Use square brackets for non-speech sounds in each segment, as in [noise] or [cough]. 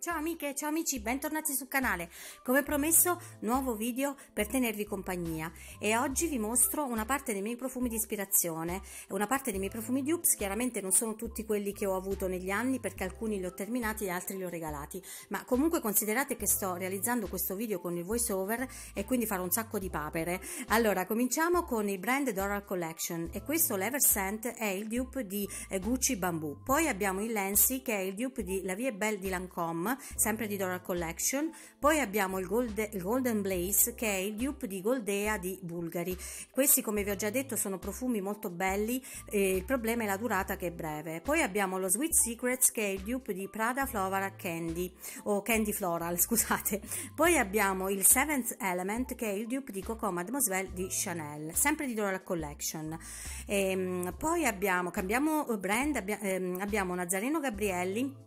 Ciao amiche, ciao amici, bentornati sul canale. Come promesso, nuovo video per tenervi compagnia e oggi vi mostro una parte dei miei profumi di ispirazione e una parte dei miei profumi dupes. chiaramente non sono tutti quelli che ho avuto negli anni perché alcuni li ho terminati e altri li ho regalati, ma comunque considerate che sto realizzando questo video con il voice over e quindi farò un sacco di papere. Allora, cominciamo con il brand Doral Collection e questo l'Ever Scent è il dupe di eh, Gucci Bamboo. Poi abbiamo il Lensi che è il dupe di La Vie Belle di Lancome sempre di Dora Collection. Poi abbiamo il, Golde, il Golden Blaze che è il dupe di Goldea di Bulgari. Questi come vi ho già detto sono profumi molto belli, eh, il problema è la durata che è breve. Poi abbiamo lo Sweet Secrets che è il dupe di Prada Flora Candy o Candy Floral, [laughs] scusate. Poi abbiamo il Seventh Element che è il dupe di Coco Mademoiselle di Chanel, sempre di Dora Collection. E, ehm, poi abbiamo, cambiamo eh, brand, ehm, abbiamo Nazareno Gabrielli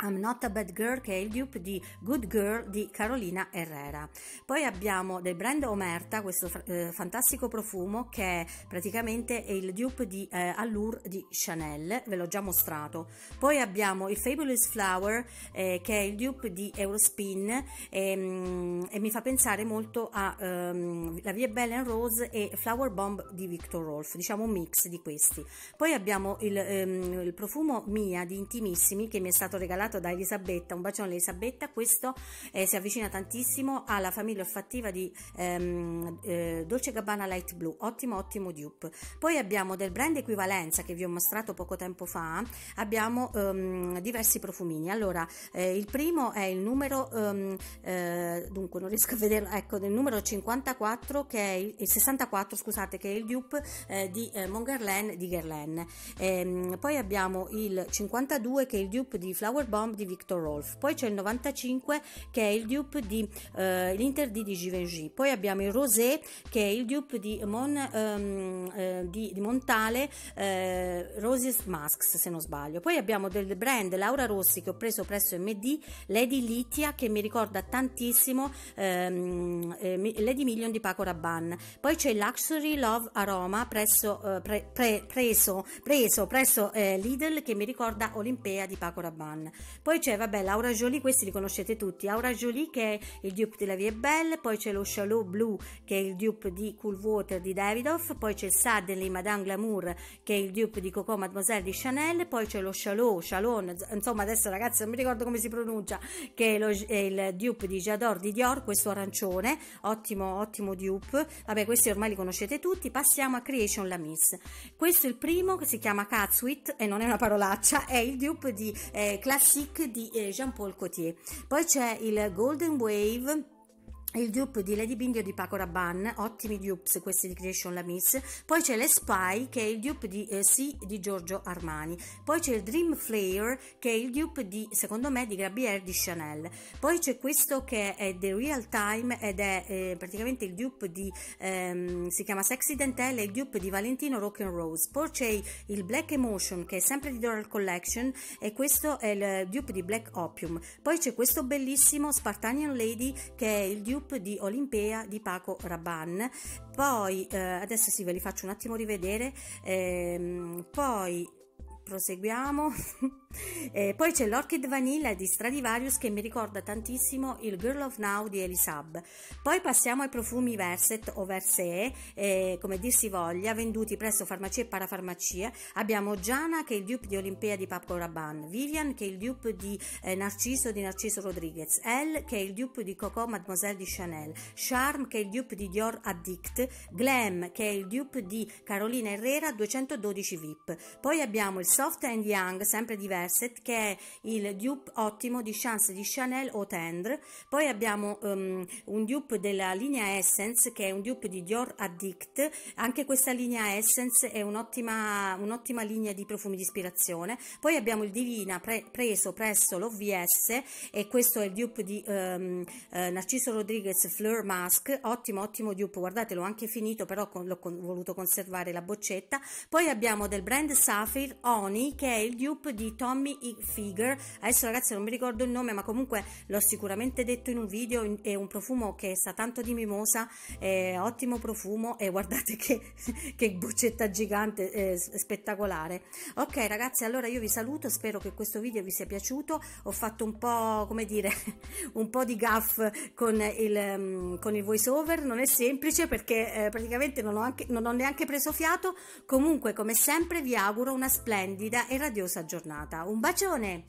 I'm Not a Bad Girl che è il dupe di Good Girl di Carolina Herrera. Poi abbiamo del brand Omerta, questo eh, fantastico profumo che è praticamente è il dupe di eh, Allure di Chanel, ve l'ho già mostrato. Poi abbiamo il Fabulous Flower eh, che è il dupe di Eurospin e, mm, e mi fa pensare molto a um, la Vie Belle Rose e Flower Bomb di Victor Rolf, diciamo un mix di questi. Poi abbiamo il, um, il profumo Mia di Intimissimi che mi è stato regalato donato da Elisabetta, un bacione Elisabetta, questo eh, si avvicina tantissimo alla famiglia olfattiva di ehm, eh, Dolce Gabbana Light Blue, ottimo ottimo dupe. Poi abbiamo del brand Equivalenza che vi ho mostrato poco tempo fa, abbiamo ehm, diversi profumini, allora eh, il primo è il numero, ehm, eh, dunque non riesco a vederlo, ecco del numero 54 che è il, il 64 scusate che è il dupe eh, di eh, Mongerlen di Guerlain. Ehm, poi abbiamo il 52 che è il dupe di Flower Bomb Bomb di Victor Rolf, poi c'è il 95 che è il dupe di eh, l'Interdì di Givenchy, poi abbiamo il Rosé che è il dupe di, Mon, ehm, eh, di, di Montale eh, Roses Masks se non sbaglio, poi abbiamo del brand Laura Rossi che ho preso presso MD Lady Litia che mi ricorda tantissimo ehm, eh, Lady Million di Paco Rabanne, poi c'è Luxury Love Aroma presso, eh, pre, pre, preso, preso, presso eh, Lidl che mi ricorda Olimpea di Paco Rabanne. Poi c'è, vabbè, Laura Jolie, questi li conoscete tutti. Laura Jolie che è il dupe della Vie Belle, poi c'è lo Chalot Blue che è il dupe di Cool Water di Davidoff, poi c'è il Suddenly Madame Glamour che è il dupe di Coco Mademoiselle di Chanel, poi c'è lo Chalot, Chalon, insomma adesso ragazzi non mi ricordo come si pronuncia, che è, lo, è il dupe di Jador di Dior, questo arancione, ottimo, ottimo dupe. Vabbè, questi ormai li conoscete tutti. Passiamo a Creation La Miss. Questo è il primo che si chiama Catsuit e non è una parolaccia, è il dupe di eh, Classic Classique di eh, Jean-Paul Gaultier. Poi c'è il Golden Wave il dupe di Lady Bindio di Paco Rabanne, ottimi dupes questi di Creation La Miss, poi c'è l'Espy che è il dupe di eh, Sì di Giorgio Armani, poi c'è il Dream Flare che è il dupe di, secondo me, di Grabier di Chanel, poi c'è questo che è The Real Time ed è eh, praticamente il dupe di, ehm, si chiama Sexy Dentelle, il dupe di Valentino Rock and Rose, poi c'è il Black Emotion che è sempre di Doral Collection e questo è il dupe di Black Opium, poi c'è questo bellissimo Spartanian Lady che è il dupe Youp di Olimpea di Paco Rabanne. Poi, eh, adesso sì, ve li faccio un attimo rivedere. Ehm, poi proseguiamo. [laughs] Eh, poi c'è l'Orchid Vanilla di Stradivarius che mi ricorda tantissimo il Girl of Now di Elisab. Poi passiamo ai profumi Verset o Verse, eh, come dir si voglia, venduti presso farmacie e parafarmacie. Abbiamo Giana che è il dupe di Olimpia di Paco Rabanne, Vivian che è il dupe di eh, Narciso di Narciso Rodriguez, Elle che è il dupe di Coco Mademoiselle di Chanel, Charm che è il dupe di Dior Addict, Glam che è il dupe di Carolina Herrera 212 VIP. Poi abbiamo il Soft and Young, sempre di Verset Verset che è il dupe ottimo di Chance di Chanel au Tendre, poi abbiamo um, un dupe della linea Essence che è un dupe di Dior Addict, anche questa linea Essence è un'ottima, un'ottima linea di profumi di ispirazione, poi abbiamo il Divina pre- preso presso l'OVS e questo è il dupe di um, eh, Narciso Rodriguez Fleur Mask, ottimo ottimo dupe, guardate l'ho anche finito però con, l'ho con, voluto conservare la boccetta, poi abbiamo del brand Sapphire Oni che è il dupe di Tom Tommy Figure. adesso ragazzi non mi ricordo il nome ma comunque l'ho sicuramente detto in un video è un profumo che sta tanto di mimosa è ottimo profumo e [laughs] guardate che, che boccetta gigante spettacolare ok ragazzi allora io vi saluto spero che questo video vi sia piaciuto ho fatto un po' come dire [laughs] un po' di gaff con il, mm, con il voice over non è semplice perché eh, praticamente non ho, anche, non ho neanche preso fiato comunque come sempre vi auguro una splendida e radiosa giornata un bacione!